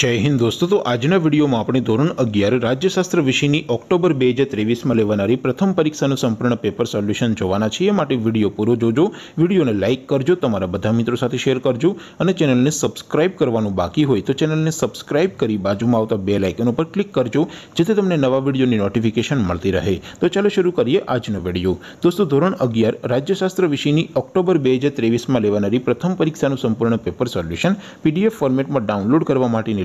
જય હિન્દ દોસ્તો તો આજના વિડીયોમાં આપણે ધોરણ અગિયાર રાજ્યશાસ્ત્ર વિષયની ઓક્ટોબર બે હજાર ત્રેવીસમાં લેવાનારી પ્રથમ પરીક્ષાનું સંપૂર્ણ પેપર સોલ્યુશન જોવાના છીએ માટે વિડીયો પૂરો જોજો વિડીયોને લાઇક કરજો તમારા બધા મિત્રો સાથે શેર કરજો અને ચેનલને સબસ્ક્રાઇબ કરવાનું બાકી હોય તો ચેનલને સબસ્ક્રાઇબ કરી બાજુમાં આવતા બે લાઇકન ઉપર ક્લિક કરજો જેથી તમને નવા વિડીયોની નોટિફિકેશન મળતી રહે તો ચાલો શરૂ કરીએ આજનો વિડીયો દોસ્તો ધોરણ અગિયાર રાજ્યશાસ્ત્ર વિષયની ઓક્ટોબર બે હજાર ત્રેવીસમાં લેવાનારી પ્રથમ પરીક્ષાનું સંપૂર્ણ પેપર સોલ્યુશન પીડીએફ ફોર્મેટમાં ડાઉનલોડ કરવા માટેની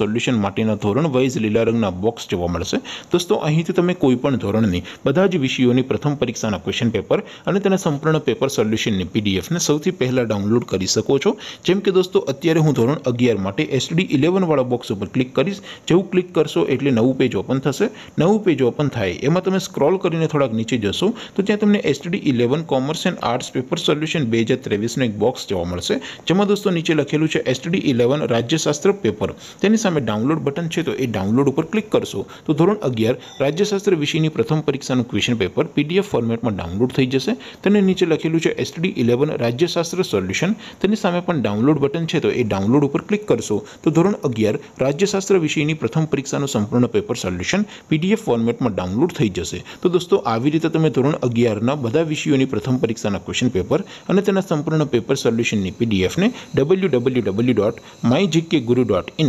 સોલ્યુશન માટેનો ધોરણ वाइज લિસ્ટ લરંગના બોક્સ જોવા મળશે દોસ્તો અહીંથી તમે કોઈપણ ધોરણની બધા જ વિષયોની પ્રથમ પરીક્ષાના ક્વેશ્ચન પેપર અને તેના સંપૂર્ણ પેપર સોલ્યુશન ને પીડીએફ માં સૌથી પહેલા ડાઉનલોડ કરી શકો છો જેમ કે દોસ્તો અત્યારે હું ધોરણ 11 માટે STD 11 વાળો બોક્સ ઉપર ક્લિક કરશો જેવું ક્લિક કરશો એટલે નવું પેજ ઓપન થશે નવું પેજ ઓપન થાય એમાં તમે સ્ક્રોલ કરીને થોડક નીચે જશો તો ત્યાં તમને STD 11 commerce and arts paper solution 2023 નો એક બોક્સ જોવા મળશે જેમાં દોસ્તો નીચે લખેલું છે STD 11 રાજ્યશાસ્ત્ર પેપર сами ডাউনলোড બટન છે તો એ ડાઉનલોડ ઉપર ક્લિક કરશો તો ધોરણ 11 રાજ્યશાસ્ત્ર વિષયની પ્રથમ પરીક્ષાનું ક્વેશ્ચન પેપર પીડીએફ ફોર્મેટમાં ડાઉનલોડ થઈ જશે તેના નીચે લખેલું છે STD 11 રાજ્યશાસ્ત્ર સોલ્યુશન તેના સામે પણ ડાઉનલોડ બટન છે તો એ ડાઉનલોડ ઉપર ક્લિક કરશો તો ધોરણ 11 રાજ્યશાસ્ત્ર વિષયની પ્રથમ પરીક્ષાનું સંપૂર્ણ પેપર સોલ્યુશન પીડીએફ ફોર્મેટમાં ડાઉનલોડ થઈ જશે તો દોસ્તો આવી રીતે તમે ધોરણ 11 ના બધા વિષયોની પ્રથમ પરીક્ષાના ક્વેશ્ચન પેપર અને તેના સંપૂર્ણ પેપર સોલ્યુશનની પીડીએફ ને www.mygkguru.in